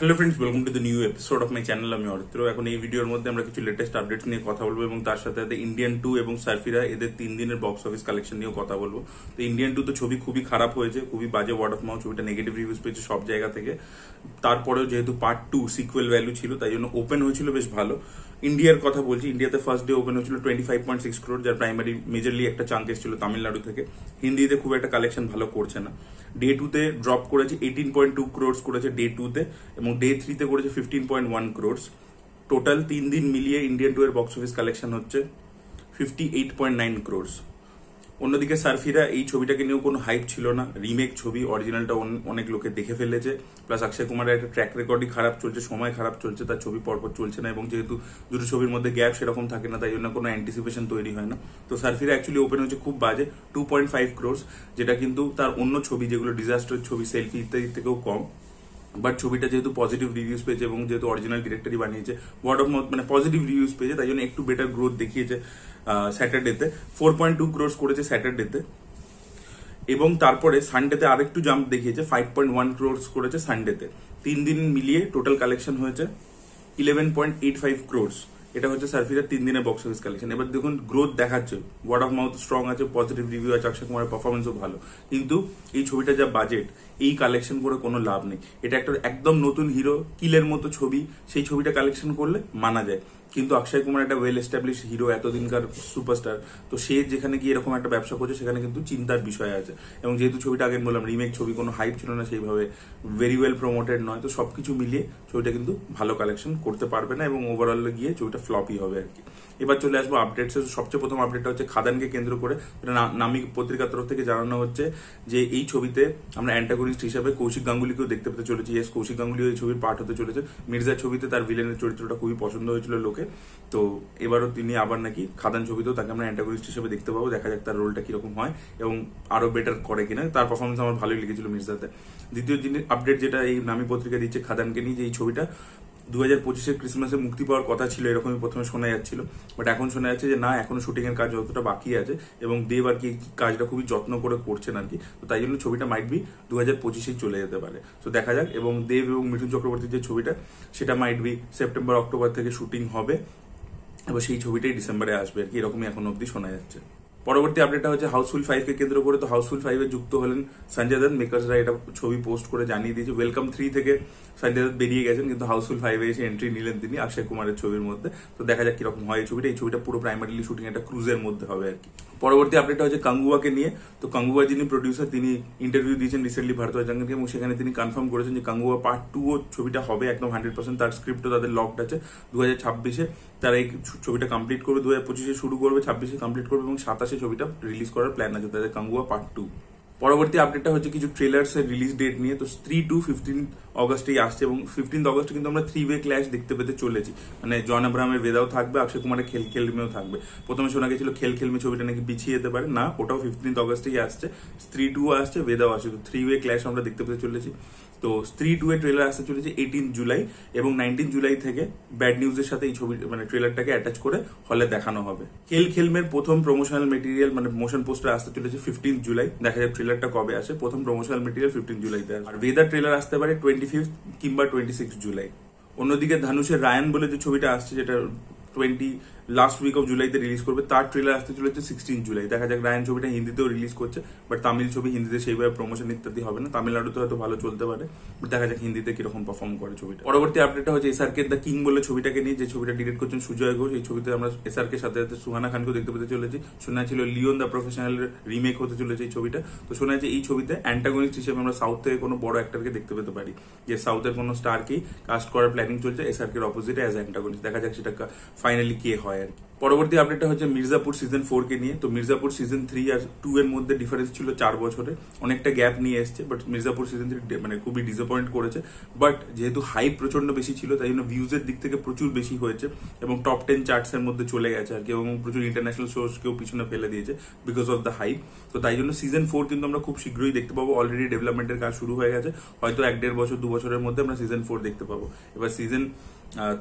hello friends welcome to the new episode of my channel আমি অরিত্র এখন এই ভিডিওর মধ্যে আমরা কিছু লেটেস্ট আপডেট নিয়ে কথা বলবো এবং তার সাথে সাথে ইন্ডিয়ান টু এবং সার্ফিরা এদের তিন দিনের বক্স অফিস কালেকশন নিয়েও কথা বলবো তো ইন্ডিয়ান টু তো ছবি খুবই খারাপ হয়েছে খুবই বাজে ওয়ার্ড অফ মাউথ ছবিটা নেগেটিভ রিভিউস পেয়েছে সব জায়গা থেকে তারপরেও যেহেতু পার্ট টু সিকুয়েল ভ্যালু ছিল তাই জন্য ওপেন হয়েছিল বেশ ভালো ইন্ডিয়ার কথা বলছি ইন্ডিয়াতে ফার্স্ট ডে ওপেন হয়েছিল twenty five point six crore যার প্রাইমারি মেজরলি একটা চান্স এসেছিল তামিলনাড়ু থেকে হিন্দিতে খুব একটা কালেকশন ভালো করছে না ডে টুতে ড্রপ করেছে এইটিন পয়েন্ট টু ক্রোডস করেছে ডে টুতে এবং ডে থ্রিতে করেছে fifteen point one crores total তিন দিন মিলিয়ে ইন্ডিয়ান টু এর বক্স অফিস কালেকশন হচ্ছে fifty eight point nine crores অন্যদিকে সার্ফিরা এই ছবিটাকে নিয়েও কোনো হাইপ ছিল না রিমেক ছবি অরিজিনালটা অনেক লোকে দেখে ফেলেছে প্লাস অক্ষয় কুমারের একটা ট্র্যাক রেকর্ডই খারাপ চলছে সময় খারাপ চলছে তার ছবি পরপর চলছে না এবং যেহেতু দুটো ছবির মধ্যে গ্যাপ সেরকম থাকে না তাই জন্য কোনো অ্যান্টিসিপেশন তৈরি হয় না তো সার্ফিরা অ্যাকচুয়ালি ওপেন হচ্ছে খুব বাজে টু পয়েন্ট ফাইভ ক্রোর্স যেটা কিন্তু তার অন্য ছবি যেগুলো ডিজাস্টার ছবি সেলফি ইত্যাদি থেকেও কম বাট ছবিটা যেহেতু পজিটিভ রিভিউস পেয়েছে এবং যেহেতু অরিজিনাল ডিরেক্টরই বানিয়েছে ওয়ার্ড অফ মাউথ মানে পজিটিভ রিভিউস পেয়েছে তাই জন্য একটু বেটার গ্রোথ দেখিয়েছে স্যাটারডেতে ফোর পয়েন্ট টু ক্রোর্স করেছে স্যাটারডেতে এবং তারপরে সানডেতে আরেকটু জাম্প দেখিয়েছে ফাইভ পয়েন্ট ওয়ান ক্রোর্স করেছে সানডেতে তিন দিন মিলিয়ে টোটাল কালেকশন হয়েছে eleven point eight five crores এটা হচ্ছে সার্ফিরার তিন দিনের বক্স অফিস কালেকশন এবার দেখুন গ্রোথ দেখাচ্ছে ওয়ার্ড অফ মাউথ স্ট্রং আছে পজিটিভ রিভিউ আছে অক্ষয় কুমারের পারফরমেন্সও ভালো কিন্তু এই ছবিটা যা বাজেট এই কালেকশন করে কোনো লাভ নেই এটা একটা একদম নতুন হিরো কিলের মতো ছবি সেই ছবিটা কালেকশন করলে মানা যায় কিন্তু অক্ষয় কুমার একটা ওয়েল এস্টাবলিশ হিরো এতদিনকার সুপারস্টার তো সে যেখানে গিয়ে এরকম একটা ব্যবসা করছে সেখানে কিন্তু চিন্তার বিষয় আছে এবং যেহেতু ছবিটা আগে বললাম রিমেক ছবি কোনো হাইপ ছিল না সেইভাবে ভেরি ওয়েল প্রমোটেড নয় তো সব কিছু মিলিয়ে ছবিটা কিন্তু ভালো কালেকশন করতে পারবে না এবং ওভারঅল গিয়ে ছবিটা ফ্লপই হবে আর কি এবার চলে আসবো আপডেটস সবচেয়ে প্রথম আপডেটটা হচ্ছে খাদানকে কেন্দ্র করে নামিক পত্রিকার তরফ থেকে জানানো হচ্ছে যে এই ছবিতে আমরা অ্যান্টাগোনিস্ট হিসাবে কৌশিক গাঙ্গুলিকেও দেখতে পেতে চলেছি ইয়েস কৌশিক গাঙ্গুলি এই ছবির পাঠ হতে চলেছে মির্জা ছবিতে তার ভিলেনের চরিত্রটা খুবই পছন্দ হয়েছিল লোক ওকে তো এবারও তিনি আবার নাকি খাদান ছবিতেও তাকে আমরা অ্যান্টাগনিস্ট হিসেবে দেখতে পাবো দেখা যাক তার রোলটা কিরকম হয় এবং আরো বেটার করে কিনা তার পারফরমেন্স আমার ভালোই লেগেছিল মির্জাতে দ্বিতীয় জিনিস আপডেট যেটা এই নামী পত্রিকা দিচ্ছে খাদানকে নিয়ে যে এই ছবিটা দু হাজার পঁচিশের ক্রিসমাসে মুক্তি পাওয়ার কথা ছিল এরকমই প্রথমে শোনা যাচ্ছিল বাট এখন শোনা যাচ্ছে যে না এখনো এর কাজ যতটা বাকি আছে এবং দেব আর কি কাজটা খুবই যত্ন করে করছেন আর কি তো তাই জন্য ছবিটা মাইট বি দু হাজার পঁচিশেই চলে যেতে পারে তো দেখা যাক এবং দেব এবং মিঠুন চক্রবর্তীর যে ছবিটা সেটা মাইট বি সেপ্টেম্বর অক্টোবর থেকে শুটিং হবে এবার সেই ছবিটাই ডিসেম্বরে আসবে আর কি এরকমই এখন অবধি শোনা যাচ্ছে পরবর্তী আপডেটটা হচ্ছে হাউসফুল ফাইভকে কেন্দ্র করে তো হাউসফুল ফাইভে যুক্ত হলেন সঞ্জয় দত্ত মেকার্সরা এটা ছবি পোস্ট করে জানিয়ে দিয়েছে ওয়েলকাম থ্রি থেকে সঞ্জয় দত্ত বেরিয়ে গেছেন কিন্তু হাউসফুল ফাইভে এসে এন্ট্রি নিলেন তিনি অক্ষয় কুমারের ছবির মধ্যে তো দেখা যাক কিরকম হয় এই ছবিটা এই ছবিটা পুরো প্রাইমারিলি শুটিং একটা ক্রুজের মধ্যে হবে আর কি পরবর্তী আপডেটটা হচ্ছে কাঙ্গুয়াকে নিয়ে তো কাঙ্গুয়া যিনি প্রডিউসার তিনি ইন্টারভিউ দিয়েছেন রিসেন্টলি ভারতীয় জঙ্গলকে এবং সেখানে তিনি কনফার্ম করেছেন যে কাঙ্গুয়া পার্ট টু ও ছবিটা হবে একদম হান্ড্রেড পার্সেন্ট তার স্ক্রিপ্টও তাদের লকড আছে দু হাজার ছাব্বিশে তারা এই ছবিটা কমপ্লিট করবে দু হাজার পঁচিশে শুরু করবে ছাব্বিশে কমপ্লিট করবে এবং সাতাশে ছবিটা রিলিজ করার প্ল্যান আছে তাদের কাঙ্গুয়া পার্ট টু পরবর্তী আপডেটটা হচ্ছে কিছু ট্রেলার্স এর রিলিজ ডেট নিয়ে তো স্ত্রী টু ফিফটিন অগস্টেই আসছে এবং ফিফটিন অগস্টে কিন্তু আমরা থ্রি ওয়ে ক্ল্যাশ দেখতে পেতে চলেছি মানে জন আব্রাহামের বেদাও থাকবে অক্ষয় কুমারের খেল খেলমেও থাকবে প্রথমে শোনা গেছিল খেল খেলমে ছবিটা নাকি পিছিয়ে যেতে পারে না ওটাও ফিফটিন্থ অগস্টেই আসছে স্ত্রী টু আসছে বেদাও আসছে তো থ্রি ওয়ে ক্ল্যাশ আমরা দেখতে পেতে চলেছি তো স্ত্রী টু এর ট্রেলার আসতে চলেছে এইটিন জুলাই এবং নাইনটিন জুলাই থেকে ব্যাড নিউজের সাথে এই ছবি মানে ট্রেলারটাকে অ্যাটাচ করে হলে দেখানো হবে খেল খেলমের প্রথম প্রমোশনাল মেটেরিয়াল মানে মোশন পোস্টার আসতে চলেছে ফিফটিন জুলাই দেখা যাক ট্রেলারটা কবে আসে প্রথম প্রমোশনাল মেটেরিয়াল ফিফটিন জুলাইতে আর ওয়েদার ট্রেলার আসতে পারে টোয়েন্টি ফিফথ কিংবা টোয়েন্টি সিক্স জুলাই অন্যদিকে ধানুষের রায়ান বলে যে ছবিটা আসছে যেটা টোয়েন্টি লাস্ট উইক অফ জুলাইতে রিলিজ করবে তার ট্রেলার আসতে চলেছে সিক্সটিন জুলাই দেখা যাক রায়ন ছবিটা হিন্দিতেও রিলিজ করছে বাট তামিল ছবি হিন্দিতে সেইভাবে প্রমোশন ইত্যাদি হবে না তামিলনাড়ুতে হয়তো ভালো চলতে পারে বাট দেখা যাক হিন্দিতে কিরকম পারফর্ম করে ছবিটা পরবর্তী আপডেটটা হচ্ছে কে দ্য কিং বলে ছবিটাকে নিয়ে যে ছবিটা ডিরেক্ট করছেন সুজয় ঘোষ এই ছবিতে আমরা কে সাথে সাথে সুহানা খানকেও দেখতে পেতে চলেছি শোনা ছিল লিওন দ্য প্রফেশনাল রিমেক হতে চলেছে এই ছবিটা তো শোনা যাচ্ছে এই ছবিতে অ্যান্টাগনিস্ট হিসেবে আমরা সাউথ থেকে কোনো বড় অ্যাক্টারকে দেখতে পেতে পারি যে সাউথের কোনো স্টারকেই কাস্ট করার প্ল্যানিং চলছে এস আর কে অপোজিটে অ্যাজ অ্যান্টাগনিস্ট দেখা যাক সেটা ফাইনালি কে হয় আর কি পরবর্তী আপডেটটা হচ্ছে মির্জাপুর সিজন ফোরকে নিয়ে তো মির্জাপুর সিজন থ্রি আর টু এর মধ্যে ডিফারেন্স ছিল চার বছরে অনেকটা গ্যাপ নিয়ে এসছে বাট মির্জাপুর সিজন থ্রি মানে খুবই ডিসঅপয়েন্ট করেছে বাট যেহেতু হাইপ প্রচন্ড বেশি ছিল তাই জন্য ভিউজের দিক থেকে প্রচুর বেশি হয়েছে এবং টপ টেন চার্টস এর মধ্যে চলে গেছে আর কি এবং প্রচুর ইন্টারন্যাশনাল কেউ পিছনে ফেলে দিয়েছে বিকজ অফ দ্য হাইপ তো তাই জন্য সিজন ফোর কিন্তু আমরা খুব শীঘ্রই দেখতে পাবো অলরেডি ডেভেলপমেন্টের কাজ শুরু হয়ে গেছে হয়তো এক দেড় বছর দু বছরের মধ্যে আমরা সিজন ফোর দেখতে পাবো এবার সিজন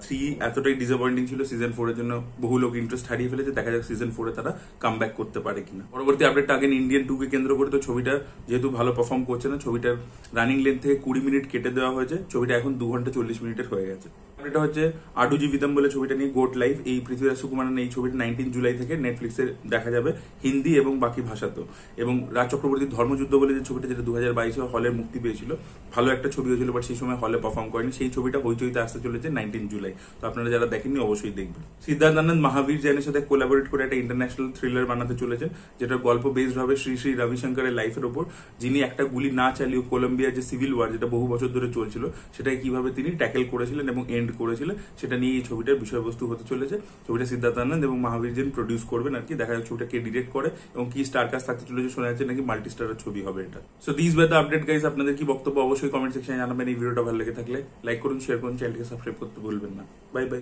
থ্রি এতটাই ডিসঅপয়েন্টিং ছিল সিজন ফোরের জন্য বহু লোক ইন্টারেস্ট হারিয়ে ফেলেছে দেখা যাক সিজন ফোরে তারা কাম করতে পারে কিনা পরবর্তী আপডেট আগে ইন্ডিয়ান টুকে কেন্দ্র করে তো ছবিটা যেহেতু ভালো পারফর্ম করছে না ছবিটার রানিং লেন্থ থেকে কুড়ি মিনিট কেটে দেওয়া হয়েছে ছবিটা এখন দু ঘন্টা চল্লিশ মিনিটের হয়ে গেছে এটা হচ্ছে আডু জীবিতম বলে ছবিটা নিয়ে গোট লাইফ এই পৃথ্বীরাজ সুকুমারন এই ছবিটা নাইনটিন জুলাই থেকে নেটফ্লিক্সে দেখা যাবে হিন্দি এবং বাকি ভাষাতেও এবং রাজ চক্রবর্তীর ধর্মযুদ্ধ বলে যে ছবিটা যেটা দু হাজার বাইশে হলে মুক্তি পেয়েছিল ভালো একটা ছবি হয়েছিল বাট সেই সময় হলে পারফর্ম করেনি সেই ছবিটা হইচইতে আসতে চলেছে নাইনটিন জুলাই তো আপনারা যারা দেখেননি অবশ্যই দেখবেন সিদ্ধার্থানন্দ মহাবীর জৈনের সাথে কোলাবোরেট করে একটা ইন্টারন্যাশনাল থ্রিলার বানাতে চলেছেন যেটার গল্প বেসড হবে শ্রী শ্রী রবিশঙ্করের লাইফের ওপর যিনি একটা গুলি না চালিয়ে কলম্বিয়ার যে সিভিল ওয়ার যেটা বহু বছর ধরে চলছিল সেটাকে কিভাবে তিনি ট্যাকেল করেছিলেন এবং এন্ড রিকমেন্ড করেছিল সেটা নিয়ে এই ছবিটার বিষয়বস্তু হতে চলেছে ছবিটা সিদ্ধার্থ আনন্দ এবং মহাবীর জেন প্রডিউস করবেন আর কি দেখা যাচ্ছে ছবিটা কে ডিরেক্ট করে এবং কি স্টার কাজ থাকতে চলেছে শোনা যাচ্ছে নাকি মাল্টি স্টারের ছবি হবে এটা so this by the update guys আপনাদের কি বক্তব্য অবশ্যই কমেন্ট সেকশনে জানাবেন এই ভিডিওটা ভালো লেগে থাকলে লাইক করুন শেয়ার করুন চ্যানেলকে সাবস্ক্রাইব করতে ভুলবেন না বাই বাই